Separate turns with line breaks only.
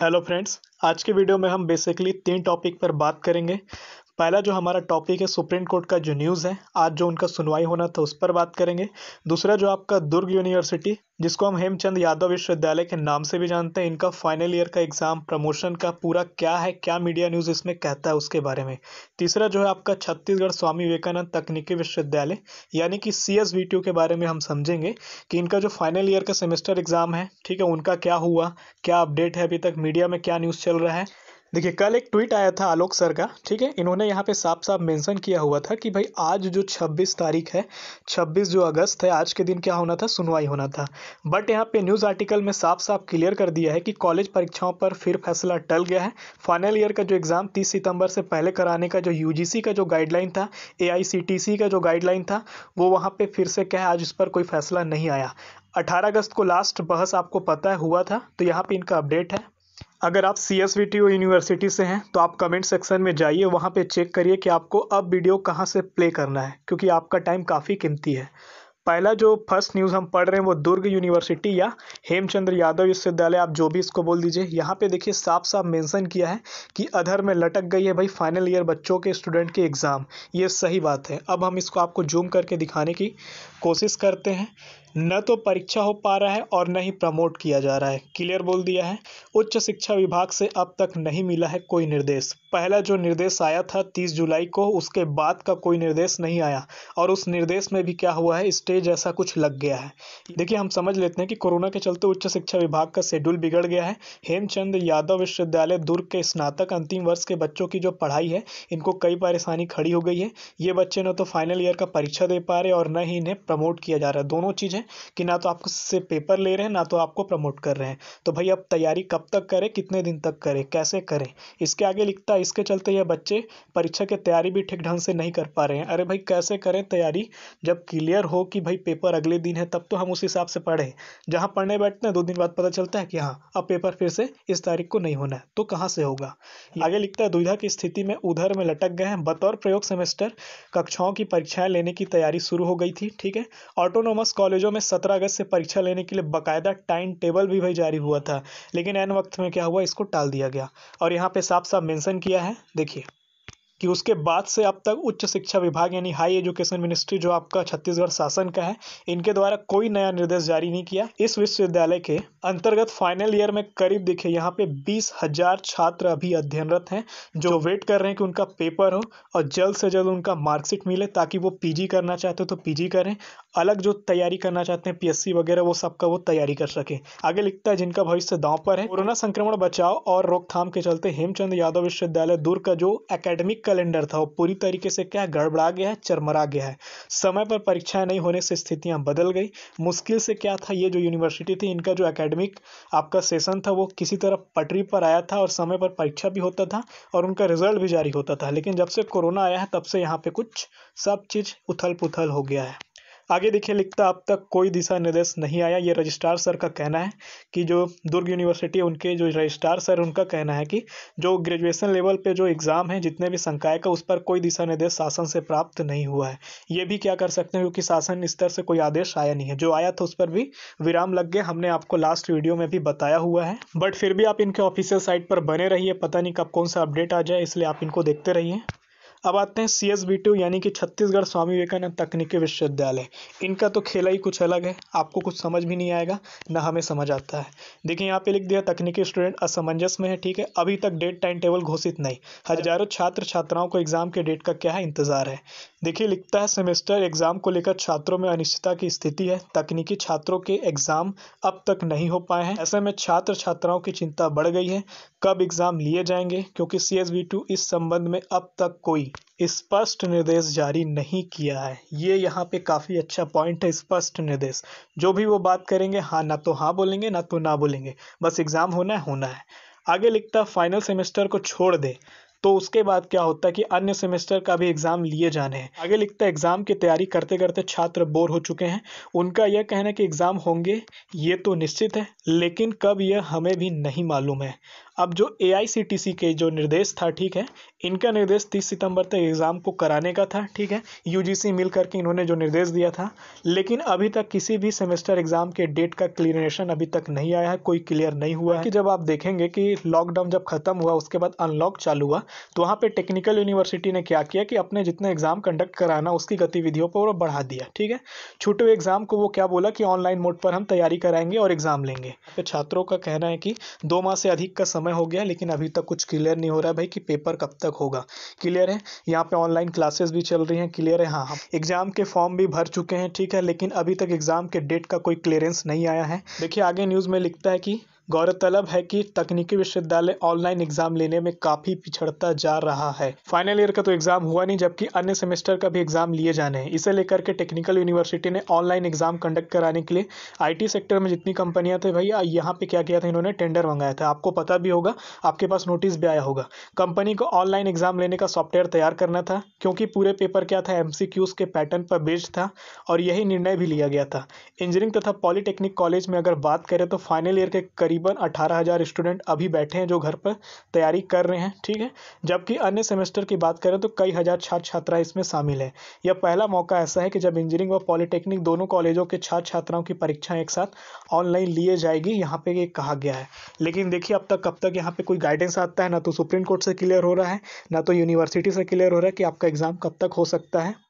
Hello friends आज के video में हम बेसिकली तीन टॉपिक पर बात करेंगे पहला जो हमारा टॉपिक है सुप्रीम कोर्ट का जो न्यूज़ है आज जो उनका सुनवाई होना था उस पर बात करेंगे दूसरा जो आपका दुर्ग यूनिवर्सिटी जिसको हम हेमचंद यादव विश्वविद्यालय के नाम से भी जानते हैं इनका फाइनल ईयर का एग्ज़ाम प्रमोशन का पूरा क्या है क्या मीडिया न्यूज़ इसमें कहता है उसके बारे में तीसरा जो है आपका छत्तीसगढ़ स्वामी विवेकानंद तकनीकी विश्वविद्यालय यानी कि सी एस के बारे में हम समझेंगे कि इनका जो फाइनल ईयर का सेमेस्टर एग्ज़ाम है ठीक है उनका क्या हुआ क्या अपडेट है अभी तक मीडिया में क्या न्यूज़ चल रहा है देखिए कल एक ट्वीट आया था आलोक सर का ठीक है इन्होंने यहाँ पे साफ साफ मेंशन किया हुआ था कि भाई आज जो 26 तारीख है 26 जो अगस्त है आज के दिन क्या होना था सुनवाई होना था बट यहाँ पे न्यूज़ आर्टिकल में साफ साफ क्लियर कर दिया है कि कॉलेज परीक्षाओं पर फिर फैसला टल गया है फाइनल ईयर का जो एग्ज़ाम तीस सितम्बर से पहले कराने का जो यू का जो गाइडलाइन था ए का जो गाइडलाइन था वो वहाँ पर फिर से क्या है आज इस पर कोई फैसला नहीं आया 18 अगस्त को लास्ट बहस आपको पता है हुआ था तो यहाँ पे इनका अपडेट है अगर आप C S V T university से हैं तो आप कमेंट सेक्शन में जाइए वहाँ पे चेक करिए कि आपको अब वीडियो कहाँ से प्ले करना है क्योंकि आपका टाइम काफ़ी कीमती है पहला जो फर्स्ट न्यूज़ हम पढ़ रहे हैं वो दुर्ग यूनिवर्सिटी या हेमचंद्र यादव विश्वविद्यालय आप जो भी इसको बोल दीजिए यहाँ पे देखिए साफ साफ मेंशन किया है कि अधर में लटक गई है भाई फाइनल ईयर बच्चों के स्टूडेंट के एग्ज़ाम ये सही बात है अब हम इसको आपको जूम करके दिखाने की कोशिश करते हैं न तो परीक्षा हो पा रहा है और न ही प्रमोट किया जा रहा है क्लियर बोल दिया है उच्च शिक्षा विभाग से अब तक नहीं मिला है कोई निर्देश पहला जो निर्देश आया था 30 जुलाई को उसके बाद का कोई निर्देश नहीं आया और उस निर्देश में भी क्या हुआ है स्टेज ऐसा कुछ लग गया है देखिए हम समझ लेते हैं कि कोरोना के चलते उच्च शिक्षा विभाग का शेड्यूल बिगड़ गया है हेमचंद यादव विश्वविद्यालय दुर्ग के स्नातक अंतिम वर्ष के बच्चों की जो पढ़ाई है इनको कई परेशानी खड़ी हो गई है ये बच्चे न तो फाइनल ईयर का परीक्षा दे पा रहे और न ही इन्हें प्रमोट किया जा रहा है दोनों चीज़ है कि ना तो आप उससे पेपर ले रहे हैं ना तो आपको प्रमोट कर रहे हैं तो भाई अब तैयारी कब तक करें कितने दिन तक करें कैसे करें इसके आगे लिखता है इसके चलते यह बच्चे परीक्षा की तैयारी भी ठीक ढंग से नहीं कर पा रहे हैं अरे भाई कैसे करें तैयारी जब क्लियर हो कि भाई पेपर अगले दिन है तब तो हम उस हिसाब से पढ़ें जहाँ पढ़ने बैठते हैं दो दिन बाद पता चलता है कि हाँ अब पेपर फिर से इस तारीख को नहीं होना है तो कहाँ से होगा आगे लिखता है दुविधा की स्थिति में उधर में लटक गए हैं बतौर प्रयोग सेमेस्टर कक्षाओं की परीक्षाएं लेने की तैयारी शुरू हो गई थी ठीक है ऑटोनोमस कॉलेजों में सत्रह अगस्त से परीक्षा लेने के लिए बाकायदा टाइम टेबल भी भाई जारी हुआ था लेकिन एन वक्त में क्या हुआ इसको टाल दिया गया और यहाँ पे साफ साफ मेंशन किया है देखिए कि उसके बाद से अब तक उच्च शिक्षा विभाग यानी हाई एजुकेशन मिनिस्ट्री जो आपका छत्तीसगढ़ शासन का है इनके द्वारा कोई नया निर्देश जारी नहीं किया इस विश्वविद्यालय के अंतर्गत फाइनल ईयर में करीब देखिए यहाँ पे बीस हजार छात्र अभी अध्ययनरत हैं जो वेट कर रहे हैं कि उनका पेपर हो और जल्द से जल्द उनका मार्कशीट मिले ताकि वो पीजी करना चाहते हो तो पीजी करें अलग जो तैयारी करना चाहते हैं पीएससी वगैरह वो सबका वो तैयारी कर सके आगे लिखता है जिनका भविष्य दांव पर है कोरोना संक्रमण बचाव और रोकथाम के चलते हेमचंद यादव विश्वविद्यालय दूर का जो एकेडमिक का कैलेंडर था वो पूरी तरीके से क्या गड़बड़ा गया है चरमरा गया है समय पर परीक्षाएं नहीं होने से स्थितियां बदल गई मुश्किल से क्या था ये जो यूनिवर्सिटी थी इनका जो एकेडमिक आपका सेशन था वो किसी तरह पटरी पर आया था और समय पर परीक्षा भी होता था और उनका रिजल्ट भी जारी होता था लेकिन जब से कोरोना आया है तब से यहाँ पर कुछ सब चीज़ उथल पुथल हो गया है आगे देखिए लिखता अब तक कोई दिशा निर्देश नहीं आया ये रजिस्ट्रार सर का कहना है कि जो दुर्ग यूनिवर्सिटी उनके जो रजिस्ट्रार सर उनका कहना है कि जो ग्रेजुएसन लेवल पे जो एग्ज़ाम है जितने भी संकाय का उस पर कोई दिशा निर्देश शासन से प्राप्त नहीं हुआ है ये भी क्या कर सकते हैं क्योंकि शासन स्तर से कोई आदेश आया नहीं है जो आया था उस पर भी विराम लग गया हमने आपको लास्ट वीडियो में भी बताया हुआ है बट फिर भी आप इनके ऑफिशियल साइट पर बने रहिए पता नहीं कब कौन सा अपडेट आ जाए इसलिए आप इनको देखते रहिए अब आते हैं सी एस बी टी यानी कि छत्तीसगढ़ स्वामी विवेकानंद तकनीकी विश्वविद्यालय इनका तो खेला ही कुछ अलग है आपको कुछ समझ भी नहीं आएगा ना हमें समझ आता है देखिए यहाँ पे लिख दिया तकनीकी स्टूडेंट असमंजस में है ठीक है अभी तक डेट टाइम टेबल घोषित नहीं हजारों छात्र छात्राओं को एग्जाम के डेट का क्या है इंतजार है देखिए लिखता है सेमेस्टर एग्जाम को लेकर छात्रों में अनिश्चितता की स्थिति है तकनीकी छात्रों के एग्जाम अब तक नहीं हो पाए हैं ऐसे में छात्र छात्राओं की चिंता बढ़ गई है कब एग्जाम लिए जाएंगे क्योंकि सी इस संबंध में अब तक कोई स्पष्ट निर्देश जारी नहीं किया है ये यहाँ पे काफ़ी अच्छा पॉइंट है स्पष्ट निर्देश जो भी वो बात करेंगे हाँ ना तो हाँ बोलेंगे ना तो ना बोलेंगे बस एग्ज़ाम होना है होना है आगे लिखता फाइनल सेमेस्टर को छोड़ दे तो उसके बाद क्या होता है कि अन्य सेमेस्टर का भी एग्ज़ाम लिए जाने हैं आगे लिखता है एग्ज़ाम की तैयारी करते करते छात्र बोर हो चुके हैं उनका यह कहना है कि एग्ज़ाम होंगे ये तो निश्चित है लेकिन कब यह हमें भी नहीं मालूम है अब जो ए के जो निर्देश था ठीक है इनका निर्देश तीस सितंबर तक एग्ज़ाम को कराने का था ठीक है यूजीसी मिल करके इन्होंने जो निर्देश दिया था लेकिन अभी तक किसी भी सेमेस्टर एग्ज़ाम के डेट का क्लियरेशन अभी तक नहीं आया है कोई क्लियर नहीं हुआ है कि जब आप देखेंगे कि लॉकडाउन जब ख़त्म हुआ उसके बाद अनलॉक चालू हुआ तो वहाँ पर टेक्निकल यूनिवर्सिटी ने क्या किया कि अपने जितने एग्ज़ाम कंडक्ट कराना उसकी गतिविधियों पर बढ़ा दिया ठीक है छूटे एग्ज़ाम को वो क्या बोला कि ऑनलाइन मोड पर हम तैयारी कराएंगे और एग्ज़ाम लेंगे छात्रों का कहना है कि दो माह से अधिक का समय समय हो गया लेकिन अभी तक कुछ क्लियर नहीं हो रहा है भाई कि पेपर कब तक होगा क्लियर है यहाँ पे ऑनलाइन क्लासेस भी चल रही हैं क्लियर है हाँ हम हाँ। एग्ज़ाम के फॉर्म भी भर चुके हैं ठीक है लेकिन अभी तक एग्ज़ाम के डेट का कोई क्लियरेंस नहीं आया है देखिए आगे न्यूज़ में लिखता है कि गौरतलब है कि तकनीकी विश्वविद्यालय ऑनलाइन एग्जाम लेने में काफी पिछड़ता जा रहा है फाइनल ईयर का तो एग्जाम हुआ नहीं जबकि अन्य सेमेस्टर का भी एग्जाम लिए जाने हैं इसे लेकर के टेक्निकल यूनिवर्सिटी ने ऑनलाइन एग्जाम कंडक्ट कराने के लिए आईटी सेक्टर में जितनी कंपनियां थे भैया यहाँ पे क्या किया था इन्होंने टेंडर मंगाया था आपको पता भी होगा आपके पास नोटिस भी आया होगा कंपनी को ऑनलाइन एग्जाम लेने का सॉफ्टवेयर तैयार करना था क्योंकि पूरे पेपर क्या था एम के पैटर्न पर बेस्ड था और यही निर्णय भी लिया गया था इंजीनियरिंग तथा पॉलिटेक्निक कॉलेज में अगर बात करें तो फाइनल ईयर के करीब करीबन अठारह हज़ार स्टूडेंट अभी बैठे हैं जो घर पर तैयारी कर रहे हैं ठीक है जबकि अन्य सेमेस्टर की बात करें तो कई हज़ार छात्र छात्रा इसमें शामिल हैं यह पहला मौका ऐसा है कि जब इंजीनियरिंग और पॉलिटेक्निक दोनों कॉलेजों के छात्र छात्राओं की परीक्षाएँ एक साथ ऑनलाइन लिए जाएगी यहाँ पर ये कहा गया है लेकिन देखिए अब तक कब तक यहाँ पर कोई गाइडेंस आता है ना तो सुप्रीम कोर्ट से क्लियर हो रहा है ना तो यूनिवर्सिटी से क्लियर हो रहा है कि आपका एग्ज़ाम कब तक हो सकता है